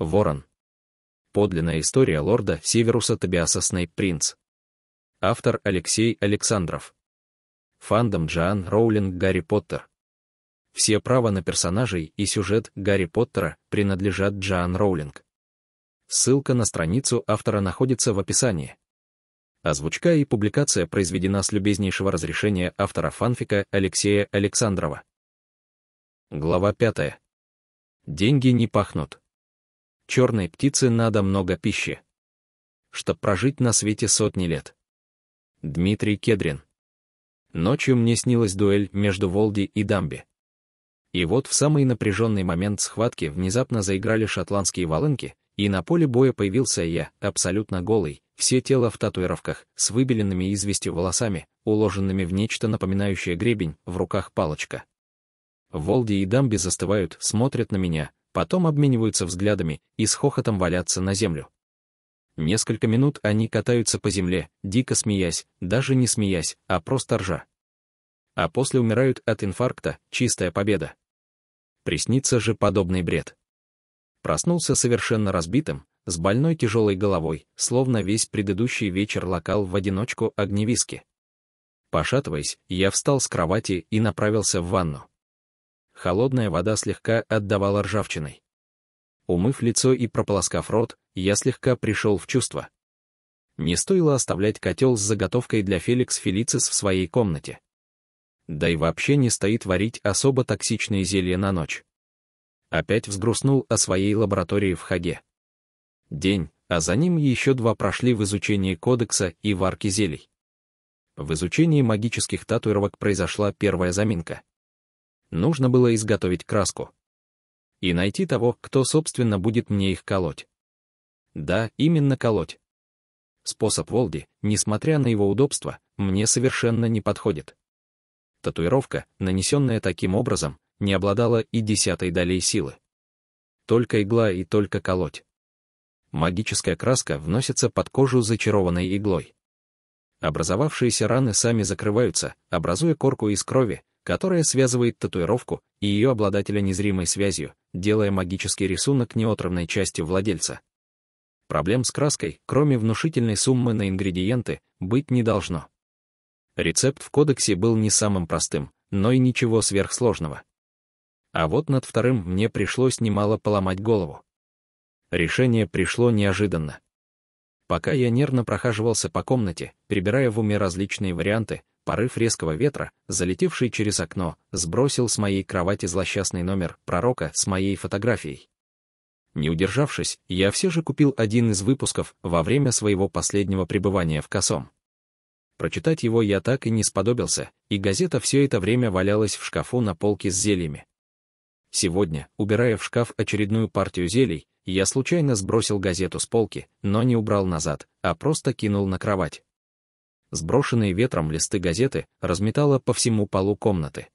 Ворон. Подлинная история лорда Северуса Тобиаса Снейп Принц. Автор Алексей Александров. Фандом Джоан Роулинг Гарри Поттер. Все права на персонажей и сюжет Гарри Поттера принадлежат Джоан Роулинг. Ссылка на страницу автора находится в описании. Озвучка и публикация произведена с любезнейшего разрешения автора фанфика Алексея Александрова. Глава 5. Деньги не пахнут черной птице надо много пищи, чтобы прожить на свете сотни лет. Дмитрий Кедрин. Ночью мне снилась дуэль между Волди и Дамби. И вот в самый напряженный момент схватки внезапно заиграли шотландские волынки, и на поле боя появился я, абсолютно голый, все тело в татуировках, с выбеленными известью волосами, уложенными в нечто напоминающее гребень, в руках палочка. Волди и Дамби застывают, смотрят на меня, потом обмениваются взглядами и с хохотом валятся на землю. Несколько минут они катаются по земле, дико смеясь, даже не смеясь, а просто ржа. А после умирают от инфаркта, чистая победа. Приснится же подобный бред. Проснулся совершенно разбитым, с больной тяжелой головой, словно весь предыдущий вечер локал в одиночку огневиски. Пошатываясь, я встал с кровати и направился в ванну холодная вода слегка отдавала ржавчиной. Умыв лицо и прополоскав рот, я слегка пришел в чувство. Не стоило оставлять котел с заготовкой для Феликс Фелицис в своей комнате. Да и вообще не стоит варить особо токсичные зелья на ночь. Опять взгрустнул о своей лаборатории в Хаге. День, а за ним еще два прошли в изучении кодекса и варке зелий. В изучении магических татуировок произошла первая заминка — Нужно было изготовить краску. И найти того, кто, собственно, будет мне их колоть. Да, именно колоть. Способ Волди, несмотря на его удобство, мне совершенно не подходит. Татуировка, нанесенная таким образом, не обладала и десятой долей силы. Только игла и только колоть. Магическая краска вносится под кожу зачарованной иглой. Образовавшиеся раны сами закрываются, образуя корку из крови, которая связывает татуировку и ее обладателя незримой связью, делая магический рисунок неотравной частью владельца. Проблем с краской, кроме внушительной суммы на ингредиенты, быть не должно. Рецепт в кодексе был не самым простым, но и ничего сверхсложного. А вот над вторым мне пришлось немало поломать голову. Решение пришло неожиданно. Пока я нервно прохаживался по комнате, перебирая в уме различные варианты, Порыв резкого ветра, залетевший через окно, сбросил с моей кровати злосчастный номер пророка с моей фотографией. Не удержавшись, я все же купил один из выпусков во время своего последнего пребывания в Косом. Прочитать его я так и не сподобился, и газета все это время валялась в шкафу на полке с зельями. Сегодня, убирая в шкаф очередную партию зелий, я случайно сбросил газету с полки, но не убрал назад, а просто кинул на кровать. Сброшенные ветром листы газеты разметала по всему полу комнаты.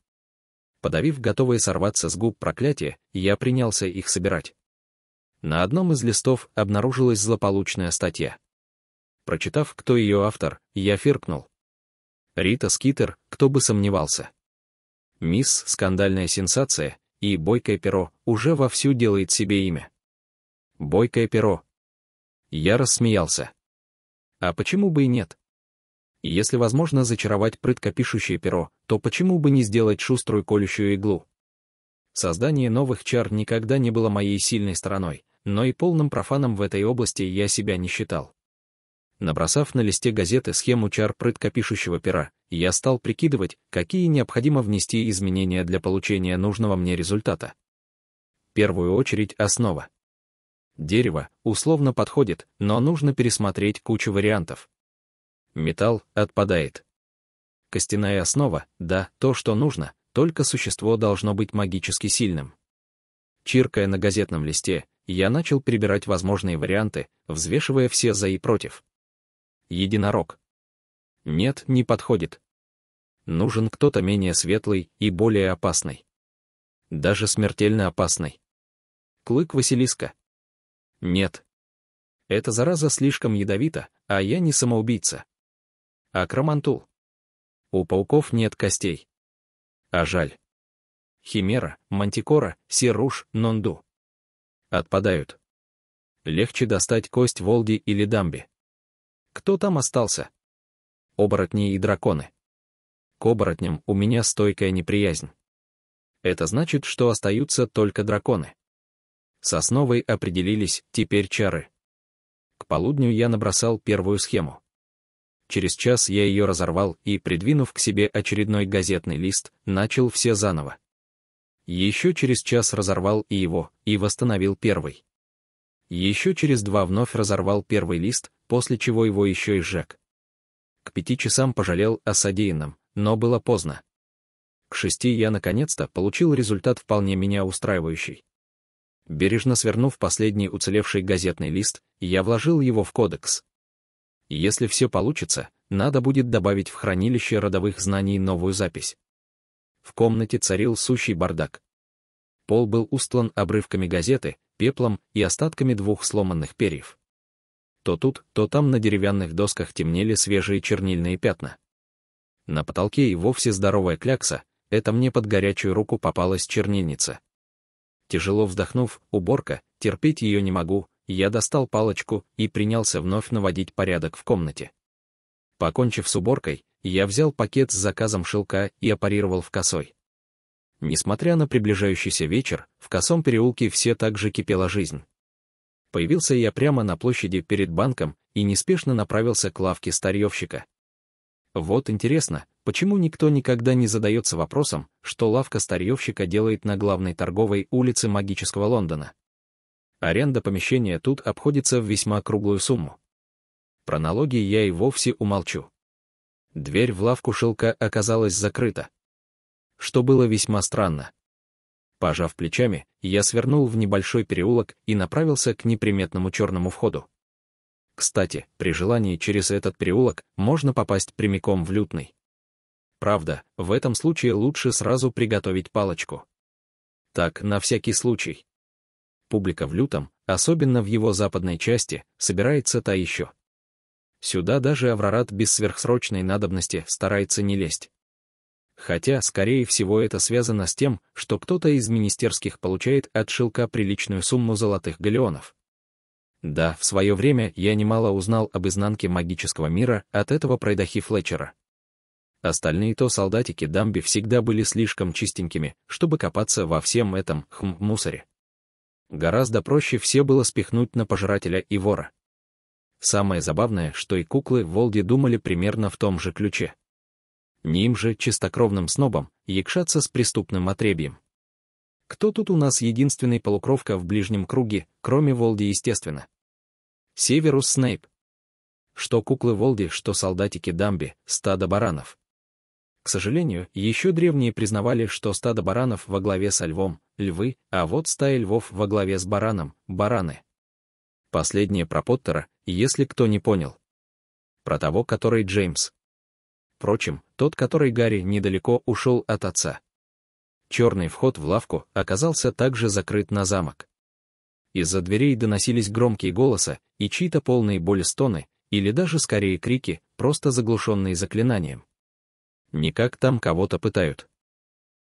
Подавив готовые сорваться с губ проклятия, я принялся их собирать. На одном из листов обнаружилась злополучная статья. Прочитав, кто ее автор, я фиркнул. Рита Скитер, кто бы сомневался. Мисс «Скандальная сенсация» и «Бойкое перо» уже вовсю делает себе имя. «Бойкое перо». Я рассмеялся. А почему бы и нет? если возможно зачаровать прытко перо, то почему бы не сделать шуструю колющую иглу? Создание новых чар никогда не было моей сильной стороной, но и полным профаном в этой области я себя не считал. Набросав на листе газеты схему чар прытко пера, я стал прикидывать, какие необходимо внести изменения для получения нужного мне результата. В первую очередь основа. Дерево условно подходит, но нужно пересмотреть кучу вариантов. Металл отпадает. Костяная основа, да, то, что нужно, только существо должно быть магически сильным. Чиркая на газетном листе, я начал перебирать возможные варианты, взвешивая все за и против. Единорог. Нет, не подходит. Нужен кто-то менее светлый и более опасный. Даже смертельно опасный. Клык Василиска. Нет. Эта зараза слишком ядовита, а я не самоубийца, Акромантул. У пауков нет костей. А жаль. Химера, мантикора, сируш, нонду. Отпадают. Легче достать кость Волди или Дамби. Кто там остался? Оборотни и драконы. К оборотням у меня стойкая неприязнь. Это значит, что остаются только драконы. Сосновой определились, теперь чары. К полудню я набросал первую схему. Через час я ее разорвал и, придвинув к себе очередной газетный лист, начал все заново. Еще через час разорвал и его, и восстановил первый. Еще через два вновь разорвал первый лист, после чего его еще и сжег. К пяти часам пожалел о содеянном, но было поздно. К шести я наконец-то получил результат вполне меня устраивающий. Бережно свернув последний уцелевший газетный лист, я вложил его в кодекс. Если все получится, надо будет добавить в хранилище родовых знаний новую запись. В комнате царил сущий бардак. Пол был устлан обрывками газеты, пеплом и остатками двух сломанных перьев. То тут, то там на деревянных досках темнели свежие чернильные пятна. На потолке и вовсе здоровая клякса, это мне под горячую руку попалась чернильница. Тяжело вздохнув, уборка, терпеть ее не могу, я достал палочку и принялся вновь наводить порядок в комнате. Покончив с уборкой, я взял пакет с заказом шелка и опарировал в косой. Несмотря на приближающийся вечер, в косом переулке все так же кипела жизнь. Появился я прямо на площади перед банком и неспешно направился к лавке старьевщика. Вот интересно, почему никто никогда не задается вопросом, что лавка старьевщика делает на главной торговой улице магического Лондона? Аренда помещения тут обходится в весьма круглую сумму. Про налоги я и вовсе умолчу. Дверь в лавку шелка оказалась закрыта. Что было весьма странно. Пожав плечами, я свернул в небольшой переулок и направился к неприметному черному входу. Кстати, при желании через этот переулок можно попасть прямиком в лютный. Правда, в этом случае лучше сразу приготовить палочку. Так, на всякий случай публика в лютом, особенно в его западной части, собирается та еще. Сюда даже Аврорат без сверхсрочной надобности старается не лезть. Хотя, скорее всего, это связано с тем, что кто-то из министерских получает от Шилка приличную сумму золотых галеонов. Да, в свое время я немало узнал об изнанке магического мира от этого пройдохи Флетчера. Остальные то солдатики Дамби всегда были слишком чистенькими, чтобы копаться во всем этом хм-мусоре гораздо проще все было спихнуть на пожирателя и вора. Самое забавное, что и куклы Волди думали примерно в том же ключе. Не им же, чистокровным снобам, якшаться с преступным отребьем. Кто тут у нас единственный полукровка в ближнем круге, кроме Волди, естественно? Северус Снейп. Что куклы Волди, что солдатики Дамби, стадо баранов. К сожалению, еще древние признавали, что стадо баранов во главе со львом — львы, а вот стая львов во главе с бараном — бараны. Последнее про Поттера, если кто не понял. Про того, который Джеймс. Впрочем, тот, который Гарри недалеко ушел от отца. Черный вход в лавку оказался также закрыт на замок. Из-за дверей доносились громкие голоса и чьи-то полные боли стоны, или даже скорее крики, просто заглушенные заклинанием. Никак там кого-то пытают.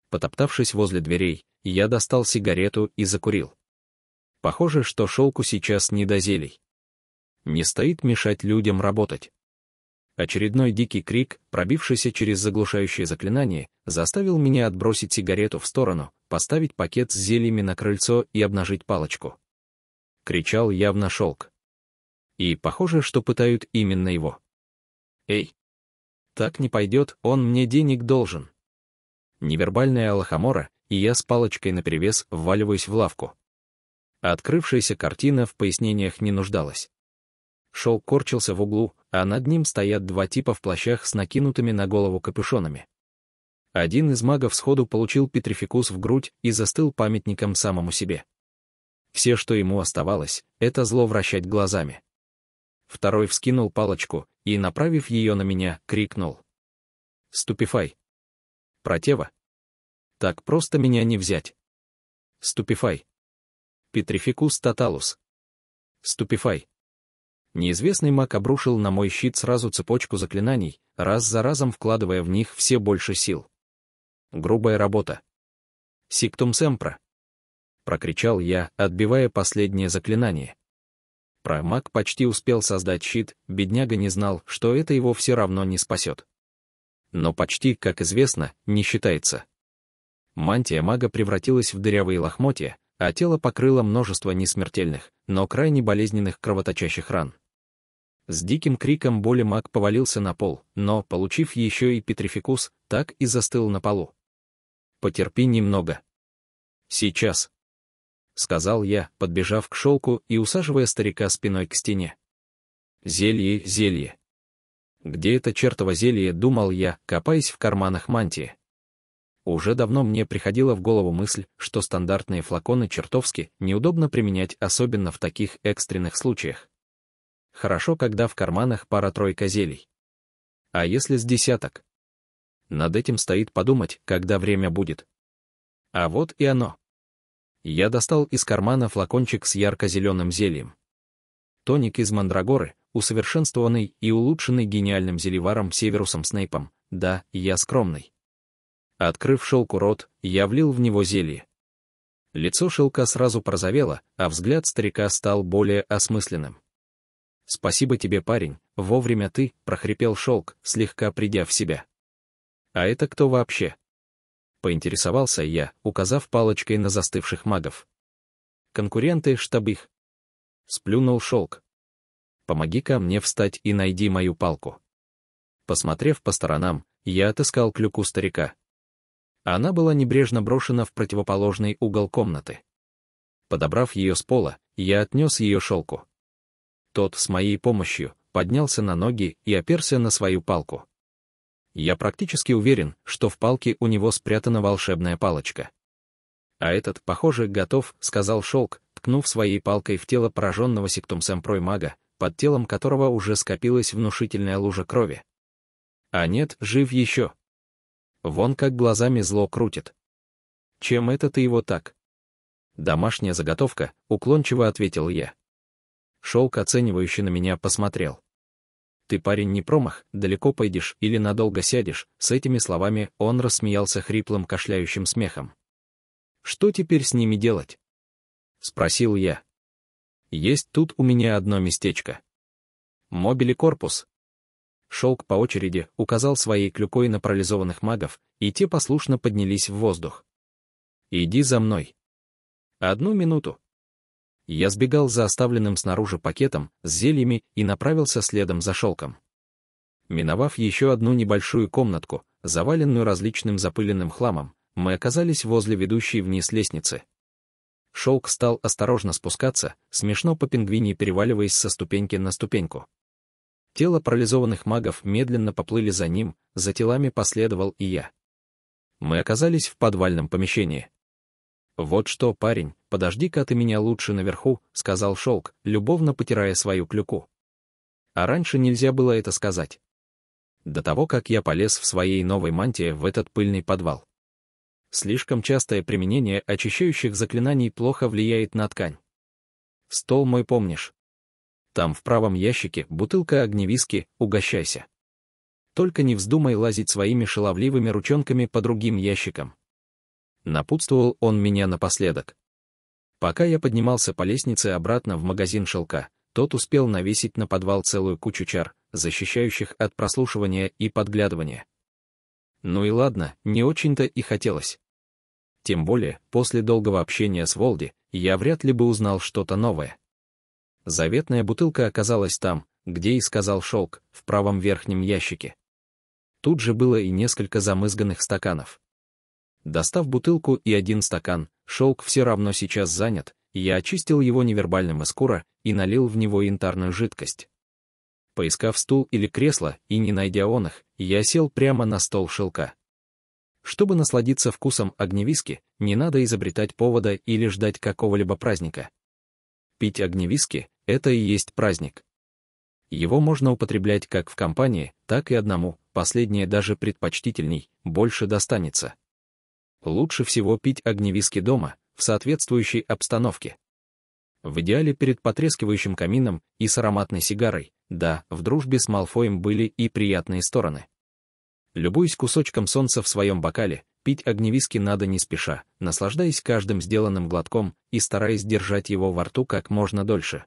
Потоптавшись возле дверей, я достал сигарету и закурил. Похоже, что шелку сейчас не до зелий. Не стоит мешать людям работать. Очередной дикий крик, пробившийся через заглушающее заклинание, заставил меня отбросить сигарету в сторону, поставить пакет с зельями на крыльцо и обнажить палочку. Кричал явно шелк. И похоже, что пытают именно его. «Эй, так не пойдет, он мне денег должен. Невербальная лохомора, и я с палочкой наперевес вваливаюсь в лавку. Открывшаяся картина в пояснениях не нуждалась. Шел корчился в углу, а над ним стоят два типа в плащах с накинутыми на голову капюшонами. Один из магов сходу получил петрификус в грудь и застыл памятником самому себе. Все, что ему оставалось, это зло вращать глазами. Второй вскинул палочку, и, направив ее на меня, крикнул. «Ступифай!» «Протева!» «Так просто меня не взять!» «Ступифай!» «Петрификус таталус!» «Ступифай!» Неизвестный маг обрушил на мой щит сразу цепочку заклинаний, раз за разом вкладывая в них все больше сил. Грубая работа. «Сиктум семпра!» — прокричал я, отбивая последнее заклинание. Промаг почти успел создать щит, бедняга не знал, что это его все равно не спасет. Но почти, как известно, не считается. Мантия мага превратилась в дырявые лохмотья, а тело покрыло множество несмертельных, но крайне болезненных кровоточащих ран. С диким криком боли маг повалился на пол, но, получив еще и петрификус, так и застыл на полу. «Потерпи немного. Сейчас» сказал я, подбежав к шелку и усаживая старика спиной к стене. Зелье, зелье. Где это чертово зелье, думал я, копаясь в карманах мантии. Уже давно мне приходила в голову мысль, что стандартные флаконы чертовски неудобно применять, особенно в таких экстренных случаях. Хорошо, когда в карманах пара-тройка зелий. А если с десяток? Над этим стоит подумать, когда время будет. А вот и оно. Я достал из кармана флакончик с ярко-зеленым зельем. Тоник из мандрагоры, усовершенствованный и улучшенный гениальным зельеваром Северусом Снейпом, да, я скромный. Открыв шелку рот, я влил в него зелье. Лицо шелка сразу прозовело, а взгляд старика стал более осмысленным. «Спасибо тебе, парень, вовремя ты», — прохрипел шелк, слегка придя в себя. «А это кто вообще?» — поинтересовался я, указав палочкой на застывших магов. «Конкуренты, штаб их!» — сплюнул шелк. «Помоги-ка мне встать и найди мою палку». Посмотрев по сторонам, я отыскал клюку старика. Она была небрежно брошена в противоположный угол комнаты. Подобрав ее с пола, я отнес ее шелку. Тот с моей помощью поднялся на ноги и оперся на свою палку. Я практически уверен, что в палке у него спрятана волшебная палочка. А этот, похоже, готов, сказал шелк, ткнув своей палкой в тело пораженного сектумсом мага, под телом которого уже скопилась внушительная лужа крови. А нет, жив еще. Вон как глазами зло крутит. Чем это ты его так? Домашняя заготовка, уклончиво ответил я. Шелк оценивающе на меня посмотрел. «Ты, парень, не промах, далеко пойдешь или надолго сядешь», с этими словами он рассмеялся хриплым кашляющим смехом. «Что теперь с ними делать?» — спросил я. «Есть тут у меня одно местечко. Мобили корпус». Шелк по очереди указал своей клюкой на парализованных магов, и те послушно поднялись в воздух. «Иди за мной». «Одну минуту», я сбегал за оставленным снаружи пакетом с зельями и направился следом за шелком. Миновав еще одну небольшую комнатку, заваленную различным запыленным хламом, мы оказались возле ведущей вниз лестницы. Шелк стал осторожно спускаться, смешно по пингвине переваливаясь со ступеньки на ступеньку. Тело парализованных магов медленно поплыли за ним, за телами последовал и я. Мы оказались в подвальном помещении. «Вот что, парень, подожди-ка ты меня лучше наверху», — сказал Шелк, любовно потирая свою клюку. А раньше нельзя было это сказать. До того, как я полез в своей новой мантии в этот пыльный подвал. Слишком частое применение очищающих заклинаний плохо влияет на ткань. Стол мой помнишь. Там в правом ящике бутылка огневиски, угощайся. Только не вздумай лазить своими шаловливыми ручонками по другим ящикам. Напутствовал он меня напоследок. Пока я поднимался по лестнице обратно в магазин шелка, тот успел навесить на подвал целую кучу чар, защищающих от прослушивания и подглядывания. Ну и ладно, не очень-то и хотелось. Тем более, после долгого общения с Волди, я вряд ли бы узнал что-то новое. Заветная бутылка оказалась там, где и сказал шелк, в правом верхнем ящике. Тут же было и несколько замызганных стаканов. Достав бутылку и один стакан, шелк все равно сейчас занят, я очистил его невербальным эскура и налил в него янтарную жидкость. Поискав стул или кресло и не найдя он их, я сел прямо на стол шелка. Чтобы насладиться вкусом огневиски, не надо изобретать повода или ждать какого-либо праздника. Пить огневиски — это и есть праздник. Его можно употреблять как в компании, так и одному, последнее даже предпочтительней, больше достанется. Лучше всего пить огневиски дома, в соответствующей обстановке. В идеале перед потрескивающим камином и с ароматной сигарой, да, в дружбе с Малфоем были и приятные стороны. Любуясь кусочком солнца в своем бокале, пить огневиски надо не спеша, наслаждаясь каждым сделанным глотком и стараясь держать его во рту как можно дольше.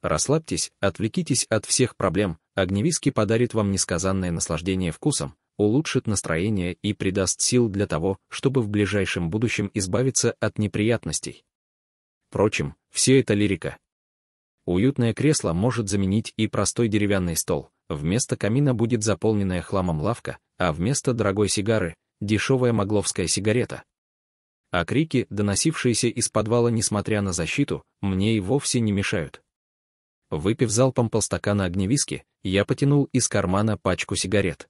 Расслабьтесь, отвлекитесь от всех проблем, огневиски подарит вам несказанное наслаждение вкусом, улучшит настроение и придаст сил для того, чтобы в ближайшем будущем избавиться от неприятностей. Впрочем, все это лирика. Уютное кресло может заменить и простой деревянный стол, вместо камина будет заполненная хламом лавка, а вместо дорогой сигары — дешевая могловская сигарета. А крики, доносившиеся из подвала несмотря на защиту, мне и вовсе не мешают. Выпив залпом полстакана огневиски, я потянул из кармана пачку сигарет.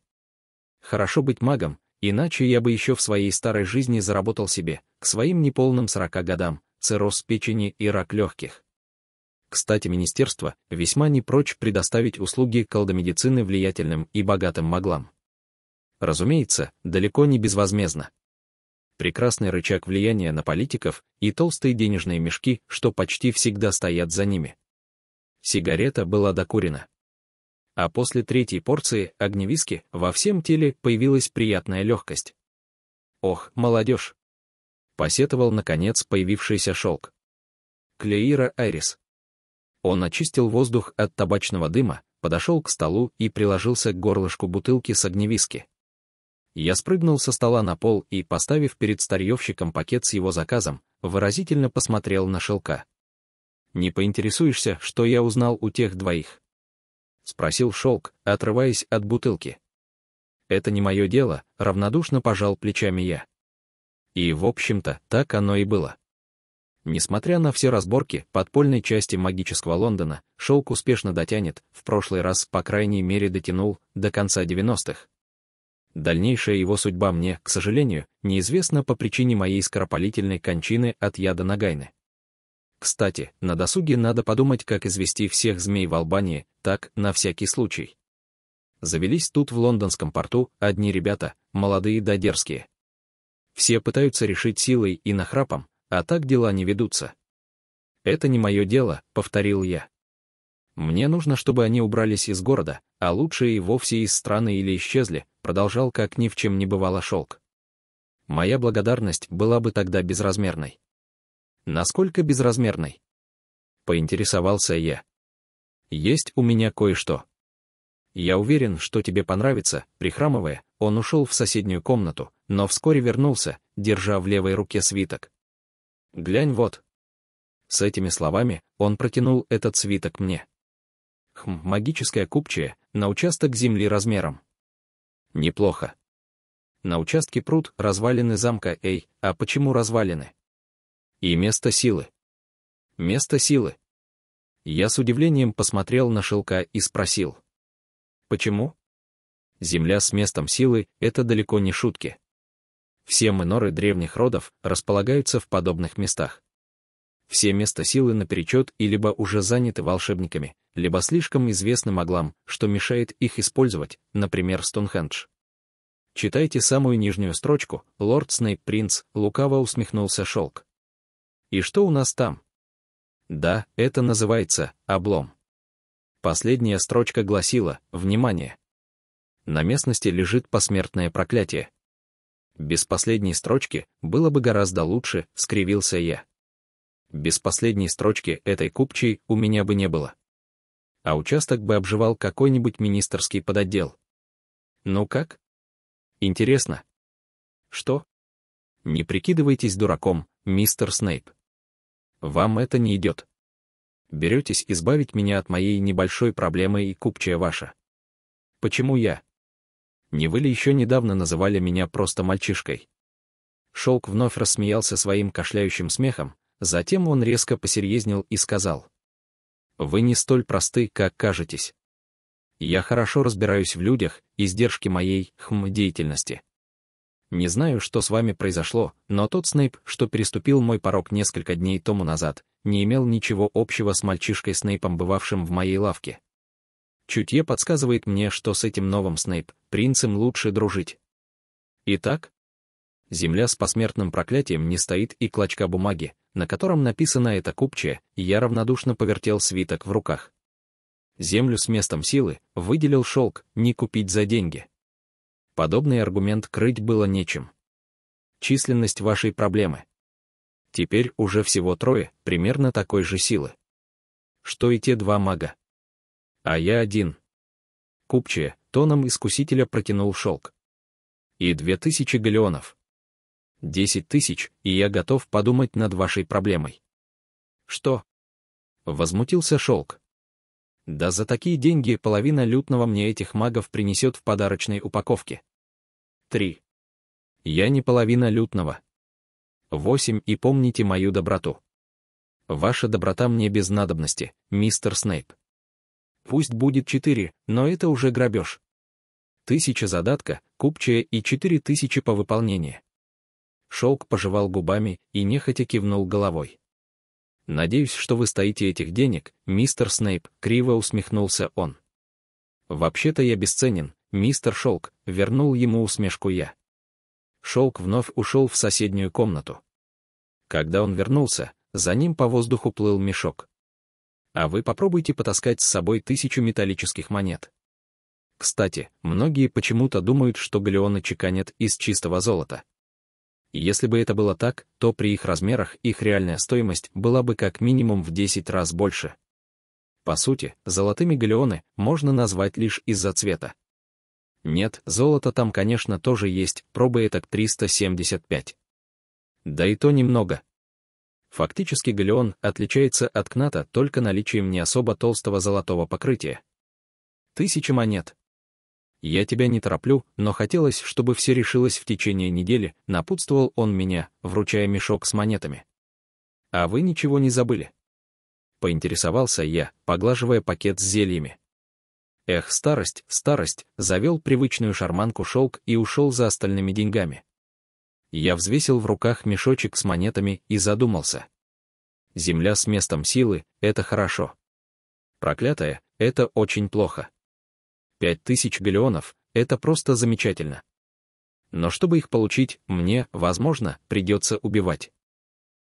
Хорошо быть магом, иначе я бы еще в своей старой жизни заработал себе, к своим неполным 40 годам, цирроз печени и рак легких. Кстати, министерство весьма не прочь предоставить услуги колдомедицины влиятельным и богатым маглам. Разумеется, далеко не безвозмездно. Прекрасный рычаг влияния на политиков и толстые денежные мешки, что почти всегда стоят за ними. Сигарета была докурена а после третьей порции огневиски во всем теле появилась приятная легкость. «Ох, молодежь!» — посетовал, наконец, появившийся шелк. Клеира Айрис. Он очистил воздух от табачного дыма, подошел к столу и приложился к горлышку бутылки с огневиски. Я спрыгнул со стола на пол и, поставив перед старьевщиком пакет с его заказом, выразительно посмотрел на шелка. «Не поинтересуешься, что я узнал у тех двоих?» — спросил Шелк, отрываясь от бутылки. «Это не мое дело», — равнодушно пожал плечами я. И, в общем-то, так оно и было. Несмотря на все разборки подпольной части магического Лондона, Шелк успешно дотянет, в прошлый раз, по крайней мере, дотянул, до конца 90-х. Дальнейшая его судьба мне, к сожалению, неизвестна по причине моей скоропалительной кончины от яда Нагайны. Кстати, на досуге надо подумать, как извести всех змей в Албании, так, на всякий случай. Завелись тут в лондонском порту одни ребята, молодые да дерзкие. Все пытаются решить силой и нахрапом, а так дела не ведутся. «Это не мое дело», — повторил я. «Мне нужно, чтобы они убрались из города, а лучше и вовсе из страны или исчезли», — продолжал как ни в чем не бывало шелк. Моя благодарность была бы тогда безразмерной. Насколько безразмерной? Поинтересовался я. Есть у меня кое-что. Я уверен, что тебе понравится, прихрамывая, он ушел в соседнюю комнату, но вскоре вернулся, держа в левой руке свиток. «Глянь вот». С этими словами он протянул этот свиток мне. Хм, магическое купчее, на участок земли размером. Неплохо. На участке пруд развалины замка Эй, а почему развалины? И место силы. Место силы. Я с удивлением посмотрел на Шелка и спросил. Почему? Земля с местом силы — это далеко не шутки. Все миноры древних родов располагаются в подобных местах. Все места силы наперечет и либо уже заняты волшебниками, либо слишком известным оглам, что мешает их использовать, например, Стоунхендж. Читайте самую нижнюю строчку, лорд Снейп Принц, лукаво усмехнулся Шелк. И что у нас там? Да, это называется облом. Последняя строчка гласила «Внимание!». На местности лежит посмертное проклятие. Без последней строчки было бы гораздо лучше, скривился я. Без последней строчки этой купчей у меня бы не было. А участок бы обживал какой-нибудь министерский подотдел. Ну как? Интересно. Что? Не прикидывайтесь дураком, мистер Снейп. Вам это не идет. Беретесь избавить меня от моей небольшой проблемы и купчая ваша. Почему я? Не вы ли еще недавно называли меня просто мальчишкой? Шелк вновь рассмеялся своим кашляющим смехом, затем он резко посерьезнел и сказал. Вы не столь просты, как кажетесь. Я хорошо разбираюсь в людях и сдержке моей, хм, деятельности. Не знаю, что с вами произошло, но тот Снейп, что переступил мой порог несколько дней тому назад, не имел ничего общего с мальчишкой Снейпом, бывавшим в моей лавке. Чутье подсказывает мне, что с этим новым Снейп, принцем лучше дружить. Итак, земля с посмертным проклятием не стоит и клочка бумаги, на котором написано это купче, и я равнодушно повертел свиток в руках. Землю с местом силы выделил шелк, не купить за деньги подобный аргумент крыть было нечем. Численность вашей проблемы. Теперь уже всего трое, примерно такой же силы. Что и те два мага. А я один. Купче, тоном искусителя протянул шелк. И две тысячи галеонов. Десять тысяч, и я готов подумать над вашей проблемой. Что? Возмутился шелк. Да за такие деньги половина лютного мне этих магов принесет в подарочной упаковке. 3. Я не половина лютного. 8. И помните мою доброту. Ваша доброта мне без надобности, мистер Снейп. Пусть будет 4, но это уже грабеж. Тысяча задатка, купчая и 4000 по выполнению. Шелк пожевал губами и нехотя кивнул головой. «Надеюсь, что вы стоите этих денег, мистер Снейп», — криво усмехнулся он. «Вообще-то я бесценен, Мистер Шелк, вернул ему усмешку я. Шелк вновь ушел в соседнюю комнату. Когда он вернулся, за ним по воздуху плыл мешок. А вы попробуйте потаскать с собой тысячу металлических монет. Кстати, многие почему-то думают, что галеоны чеканят из чистого золота. Если бы это было так, то при их размерах их реальная стоимость была бы как минимум в 10 раз больше. По сути, золотыми галеоны можно назвать лишь из-за цвета. Нет, золото там, конечно, тоже есть, пробы так 375. Да и то немного. Фактически галеон отличается от кната только наличием не особо толстого золотого покрытия. Тысячи монет. «Я тебя не тороплю, но хотелось, чтобы все решилось в течение недели», — напутствовал он меня, вручая мешок с монетами. «А вы ничего не забыли?» Поинтересовался я, поглаживая пакет с зельями. Эх, старость, старость, завел привычную шарманку шелк и ушел за остальными деньгами. Я взвесил в руках мешочек с монетами и задумался. Земля с местом силы — это хорошо. Проклятая — это очень плохо. Пять тысяч галеонов — это просто замечательно. Но чтобы их получить, мне, возможно, придется убивать.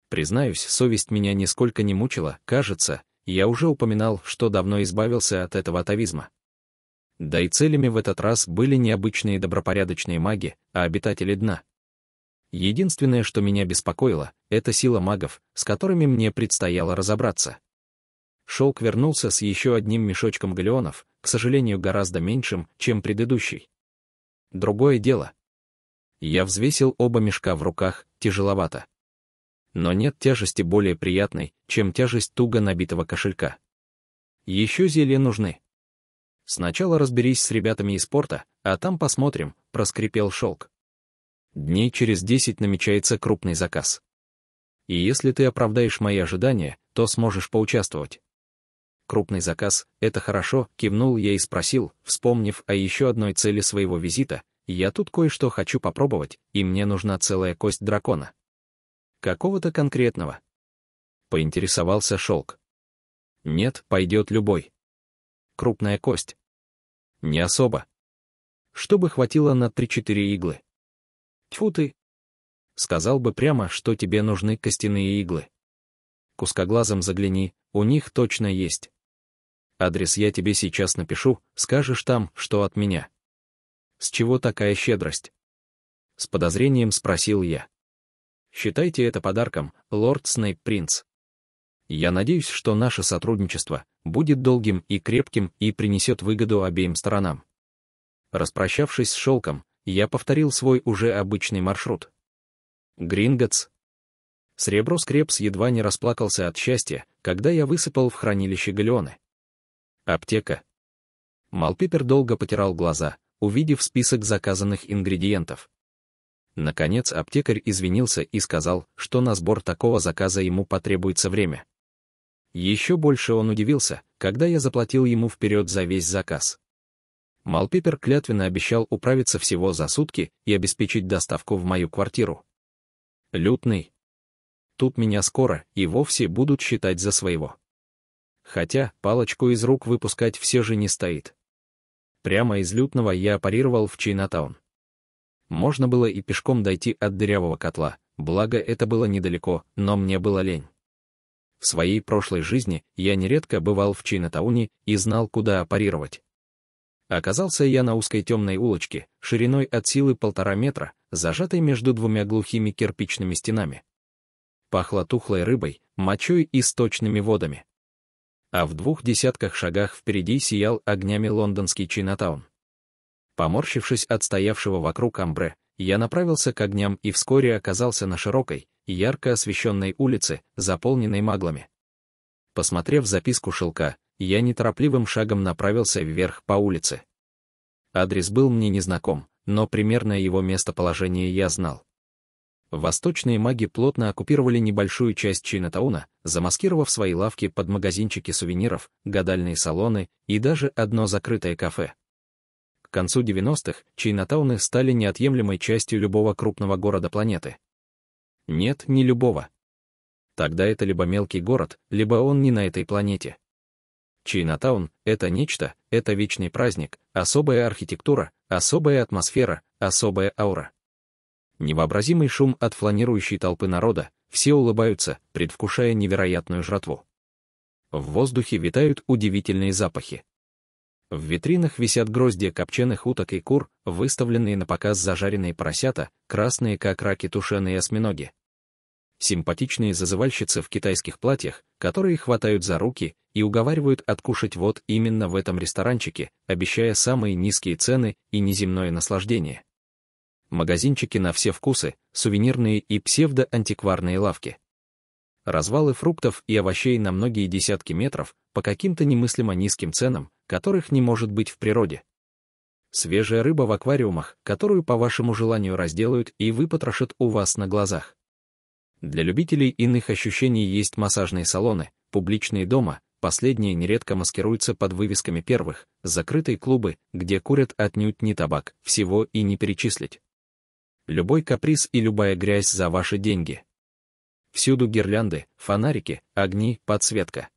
Признаюсь, совесть меня нисколько не мучила, кажется, я уже упоминал, что давно избавился от этого атовизма. Да и целями в этот раз были не обычные добропорядочные маги, а обитатели дна. Единственное, что меня беспокоило, это сила магов, с которыми мне предстояло разобраться. Шелк вернулся с еще одним мешочком галеонов, к сожалению, гораздо меньшим, чем предыдущий. Другое дело. Я взвесил оба мешка в руках, тяжеловато. Но нет тяжести более приятной, чем тяжесть туго набитого кошелька. Еще зелья нужны. Сначала разберись с ребятами из порта, а там посмотрим», — проскрипел шелк. Дней через десять намечается крупный заказ. И если ты оправдаешь мои ожидания, то сможешь поучаствовать. Крупный заказ — это хорошо, кивнул я и спросил, вспомнив о еще одной цели своего визита, я тут кое-что хочу попробовать, и мне нужна целая кость дракона. Какого-то конкретного. Поинтересовался шелк. Нет, пойдет любой. Крупная кость. Не особо. Чтобы хватило на 3-4 иглы. Тьфу ты. Сказал бы прямо, что тебе нужны костяные иглы. Кускоглазом загляни, у них точно есть. Адрес я тебе сейчас напишу, скажешь там, что от меня. С чего такая щедрость? С подозрением спросил я. Считайте это подарком, лорд Снейп Принц. Я надеюсь, что наше сотрудничество будет долгим и крепким и принесет выгоду обеим сторонам. Распрощавшись с шелком, я повторил свой уже обычный маршрут. Гринготс. Сребро Скрепс едва не расплакался от счастья, когда я высыпал в хранилище галеоны. Аптека. Малпипер долго потирал глаза, увидев список заказанных ингредиентов. Наконец аптекарь извинился и сказал, что на сбор такого заказа ему потребуется время. Еще больше он удивился, когда я заплатил ему вперед за весь заказ. Малпипер клятвенно обещал управиться всего за сутки и обеспечить доставку в мою квартиру. Лютный. Тут меня скоро и вовсе будут считать за своего. Хотя палочку из рук выпускать все же не стоит. Прямо из лютного я парировал в Чайнатаун. Можно было и пешком дойти от дырявого котла, благо это было недалеко, но мне было лень. В своей прошлой жизни я нередко бывал в Чинатауне и знал, куда парировать. Оказался я на узкой темной улочке, шириной от силы полтора метра, зажатой между двумя глухими кирпичными стенами. Пахло тухлой рыбой, мочой и сточными водами. А в двух десятках шагах впереди сиял огнями лондонский Чинатаун. Поморщившись от стоявшего вокруг амбре, я направился к огням и вскоре оказался на широкой, ярко освещенной улицы, заполненной маглами. Посмотрев записку шелка, я неторопливым шагом направился вверх по улице. Адрес был мне незнаком, но примерное его местоположение я знал. Восточные маги плотно оккупировали небольшую часть Чинатауна, замаскировав свои лавки под магазинчики сувениров, гадальные салоны и даже одно закрытое кафе. К концу 90-х Чинатауны стали неотъемлемой частью любого крупного города планеты. Нет, не любого. Тогда это либо мелкий город, либо он не на этой планете. Чайнатаун — это нечто, это вечный праздник, особая архитектура, особая атмосфера, особая аура. Невообразимый шум от фланирующей толпы народа, все улыбаются, предвкушая невероятную жратву. В воздухе витают удивительные запахи. В витринах висят гроздья копченых уток и кур, выставленные на показ зажаренные поросята, красные как раки тушеные осьминоги, симпатичные зазывальщицы в китайских платьях, которые хватают за руки и уговаривают откушать вот именно в этом ресторанчике, обещая самые низкие цены и неземное наслаждение. Магазинчики на все вкусы, сувенирные и псевдоантикварные лавки. Развалы фруктов и овощей на многие десятки метров по каким-то немыслимо низким ценам, которых не может быть в природе. Свежая рыба в аквариумах, которую по вашему желанию разделают и выпотрошат у вас на глазах. Для любителей иных ощущений есть массажные салоны, публичные дома, последние нередко маскируются под вывесками первых, закрытые клубы, где курят отнюдь не табак, всего и не перечислить. Любой каприз и любая грязь за ваши деньги. Всюду гирлянды, фонарики, огни, подсветка.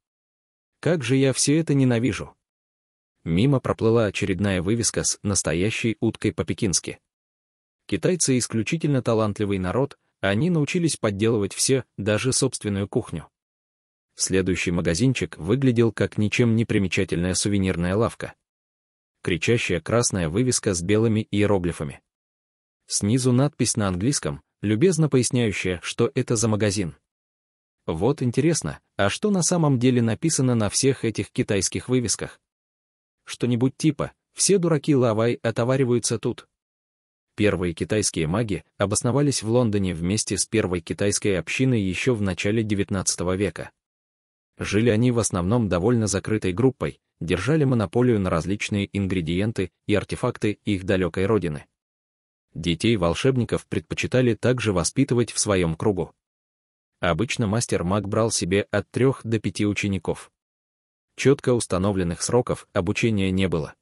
Как же я все это ненавижу! Мимо проплыла очередная вывеска с настоящей уткой по-пекински. Китайцы исключительно талантливый народ, они научились подделывать все, даже собственную кухню. Следующий магазинчик выглядел как ничем не примечательная сувенирная лавка. Кричащая красная вывеска с белыми иероглифами. Снизу надпись на английском, любезно поясняющая, что это за магазин. Вот интересно, а что на самом деле написано на всех этих китайских вывесках? Что-нибудь типа «Все дураки Лавай отовариваются тут». Первые китайские маги обосновались в Лондоне вместе с первой китайской общиной еще в начале XIX века. Жили они в основном довольно закрытой группой, держали монополию на различные ингредиенты и артефакты их далекой родины. Детей волшебников предпочитали также воспитывать в своем кругу. Обычно мастер-маг брал себе от трех до пяти учеников. Четко установленных сроков обучения не было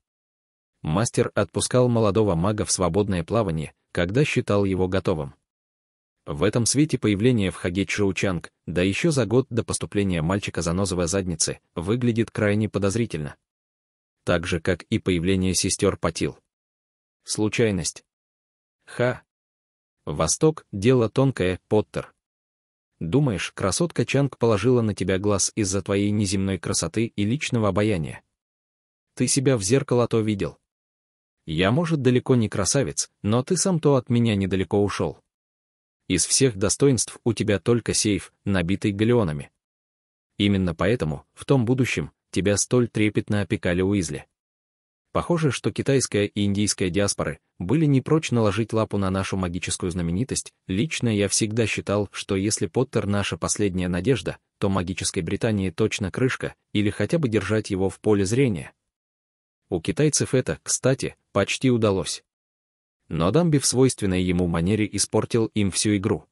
мастер отпускал молодого мага в свободное плавание, когда считал его готовым. В этом свете появление в Хаге Чжоучанг, да еще за год до поступления мальчика за занозовой задницы, выглядит крайне подозрительно. Так же, как и появление сестер Патил. Случайность. Ха. Восток — дело тонкое, Поттер. Думаешь, красотка Чанг положила на тебя глаз из-за твоей неземной красоты и личного обаяния? Ты себя в зеркало то видел. Я, может, далеко не красавец, но ты сам-то от меня недалеко ушел. Из всех достоинств у тебя только сейф, набитый галеонами. Именно поэтому, в том будущем, тебя столь трепетно опекали Уизли. Похоже, что китайская и индийская диаспоры были не прочь наложить лапу на нашу магическую знаменитость. Лично я всегда считал, что если Поттер наша последняя надежда, то магической Британии точно крышка, или хотя бы держать его в поле зрения. У китайцев это, кстати, Почти удалось. Но Дамби в свойственной ему манере испортил им всю игру.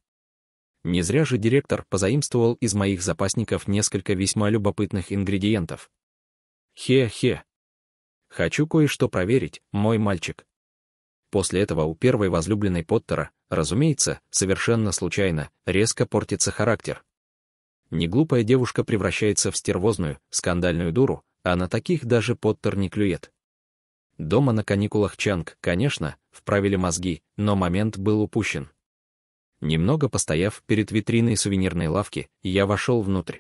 Не зря же директор позаимствовал из моих запасников несколько весьма любопытных ингредиентов. Хе-хе. Хочу кое-что проверить, мой мальчик. После этого у первой возлюбленной Поттера, разумеется, совершенно случайно, резко портится характер. Неглупая девушка превращается в стервозную, скандальную дуру, а на таких даже Поттер не клюет. Дома на каникулах Чанг, конечно, вправили мозги, но момент был упущен. Немного постояв перед витриной сувенирной лавки, я вошел внутрь.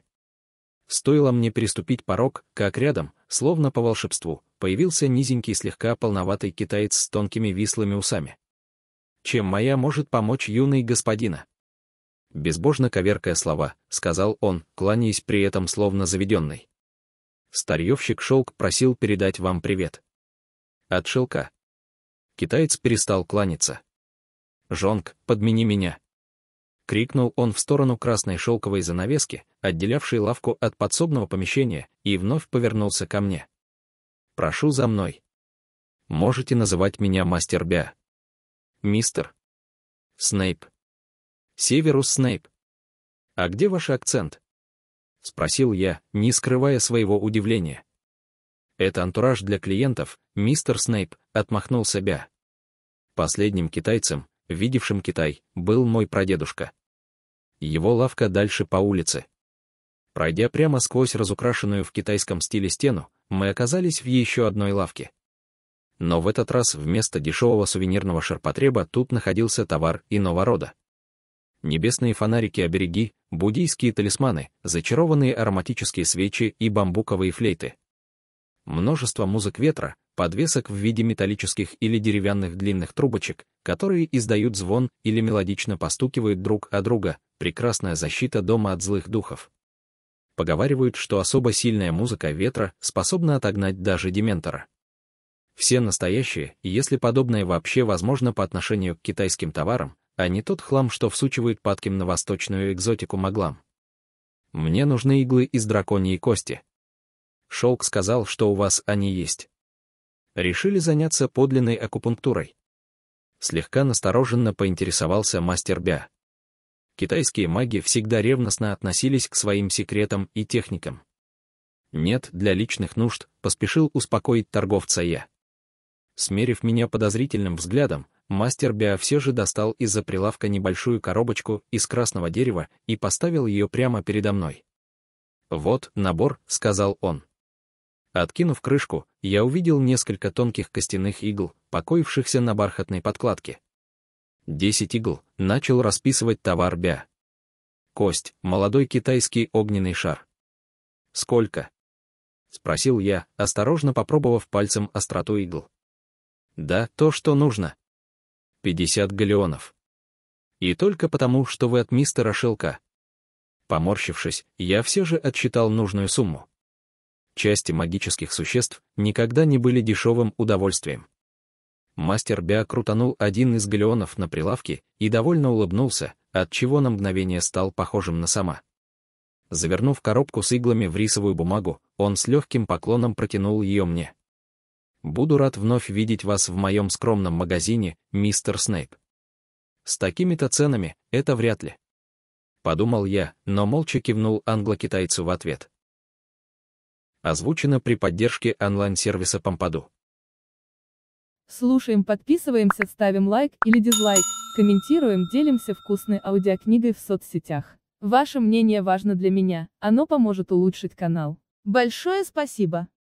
Стоило мне переступить порог, как рядом, словно по волшебству, появился низенький слегка полноватый китаец с тонкими вислыми усами. «Чем моя может помочь юный господина?» Безбожно коверкая слова, сказал он, кланяясь при этом словно заведенный. Старьевщик Шелк просил передать вам привет. От шелка. Китаец перестал кланяться. «Жонг, подмени меня!» Крикнул он в сторону красной шелковой занавески, отделявшей лавку от подсобного помещения, и вновь повернулся ко мне. «Прошу за мной. Можете называть меня мастер Бя. Мистер. Снейп. Северус Снейп. А где ваш акцент?» Спросил я, не скрывая своего удивления. Это антураж для клиентов, мистер Снейп отмахнул себя. Последним китайцем, видевшим Китай, был мой прадедушка. Его лавка дальше по улице. Пройдя прямо сквозь разукрашенную в китайском стиле стену, мы оказались в еще одной лавке. Но в этот раз вместо дешевого сувенирного шарпотреба тут находился товар иного рода. Небесные фонарики-обереги, буддийские талисманы, зачарованные ароматические свечи и бамбуковые флейты множество музык ветра, подвесок в виде металлических или деревянных длинных трубочек, которые издают звон или мелодично постукивают друг о друга, прекрасная защита дома от злых духов. Поговаривают, что особо сильная музыка ветра способна отогнать даже дементора. Все настоящие, если подобное вообще возможно по отношению к китайским товарам, а не тот хлам, что всучивает падким на восточную экзотику маглам. Мне нужны иглы из драконьей кости, Шелк сказал, что у вас они есть. Решили заняться подлинной акупунктурой. Слегка настороженно поинтересовался мастер Бя. Китайские маги всегда ревностно относились к своим секретам и техникам. «Нет, для личных нужд», — поспешил успокоить торговца я. Смерив меня подозрительным взглядом, мастер Биа все же достал из-за прилавка небольшую коробочку из красного дерева и поставил ее прямо передо мной. «Вот набор», — сказал он. Откинув крышку, я увидел несколько тонких костяных игл, покоившихся на бархатной подкладке. Десять игл начал расписывать товар Бя. Кость, молодой китайский огненный шар. «Сколько?» — спросил я, осторожно попробовав пальцем остроту игл. «Да, то, что нужно. 50 галеонов. И только потому, что вы от мистера Шелка». Поморщившись, я все же отсчитал нужную сумму части магических существ никогда не были дешевым удовольствием. Мастер Бя крутанул один из галеонов на прилавке и довольно улыбнулся, отчего на мгновение стал похожим на сама. Завернув коробку с иглами в рисовую бумагу, он с легким поклоном протянул ее мне. «Буду рад вновь видеть вас в моем скромном магазине, мистер Снейп. С такими-то ценами это вряд ли». Подумал я, но молча кивнул англо-китайцу в ответ. Озвучено при поддержке онлайн-сервиса Помпаду. Слушаем, подписываемся, ставим лайк или дизлайк, комментируем, делимся вкусной аудиокнигой в соцсетях. Ваше мнение важно для меня, оно поможет улучшить канал. Большое спасибо!